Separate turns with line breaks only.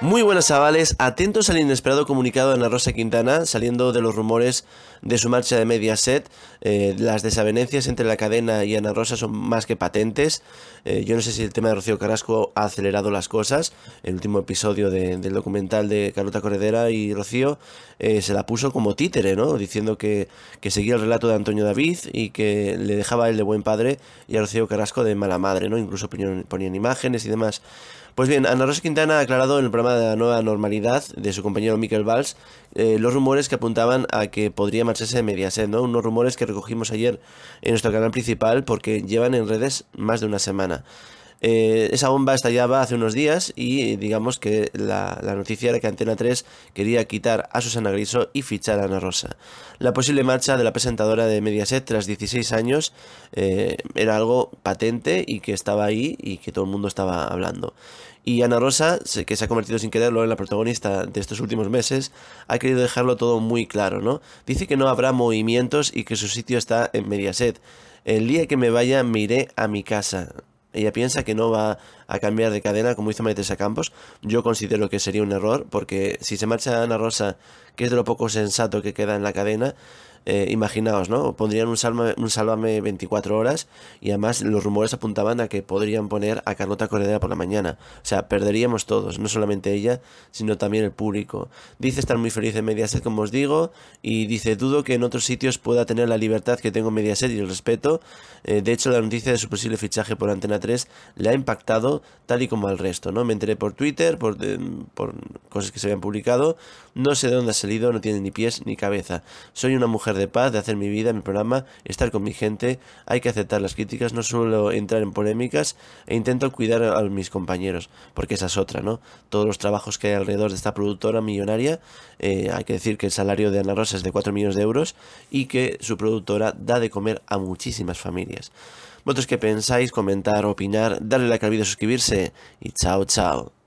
Muy buenas chavales, atentos al inesperado comunicado de Ana Rosa Quintana, saliendo de los rumores de su marcha de Mediaset. Eh, las desavenencias entre la cadena y Ana Rosa son más que patentes. Eh, yo no sé si el tema de Rocío Carrasco ha acelerado las cosas. El último episodio del documental de Carlota Corredera y Rocío eh, se la puso como títere, ¿no? Diciendo que, seguía el relato de Antonio David y que le dejaba a él de buen padre y a Rocío Carrasco de mala madre, ¿no? Incluso ponían imágenes y demás. Pues bien, Ana Rosa Quintana ha aclarado en el programa de la Nueva Normalidad de su compañero Mikel Valls, eh, los rumores que apuntaban a que podría marcharse Mediaset, ¿no? Unos rumores que recogimos ayer en nuestro canal principal porque llevan en redes más de una semana. Eh, esa bomba estallaba hace unos días y digamos que la, noticia era que Antena 3 quería quitar a Susana Griso y fichar a Ana Rosa. La posible marcha de la presentadora de Mediaset tras 16 años eh, era algo patente y que estaba ahí y que todo el mundo estaba hablando. Y Ana Rosa, que se ha convertido sin quererlo en la protagonista de estos últimos meses, ha querido dejarlo todo muy claro, ¿no? Dice que no habrá movimientos y que su sitio está en Mediaset. El día que me vaya me iré a mi casa ella piensa que no va a cambiar de cadena, como hizo María Campos. Yo considero que sería un error, porque si se marcha Ana Rosa, que es de lo poco sensato que queda en la cadena, eh, imaginaos, ¿no? Pondrían un sálvame, 24 horas y además los rumores apuntaban a que podrían poner a Carlota Corredera por la mañana. O sea, perderíamos todos, no solamente ella, sino también el público. Dice estar muy feliz en Mediaset, como os digo, y dice, dudo que en otros sitios pueda tener la libertad que tengo en Mediaset y el respeto. Eh, de hecho, la noticia de su posible fichaje por Antena 3 le ha impactado tal y como al resto, ¿no? Me enteré por Twitter, por, eh, por cosas que se habían publicado, no sé de dónde ha salido, no tiene ni pies ni cabeza. Soy una mujer de paz, de hacer mi vida, mi programa, estar con mi gente. Hay que aceptar las críticas, no suelo entrar en polémicas e intento cuidar a mis compañeros, porque esa es otra, ¿no? Todos los trabajos que hay alrededor de esta productora millonaria, eh, hay que decir que el salario de Ana Rosa es de 4 millones de euros y que su productora da de comer a muchísimas familias. ¿Vosotros qué pensáis? Comentar, opinar, darle la like al vídeo, suscribirse y chao, chao.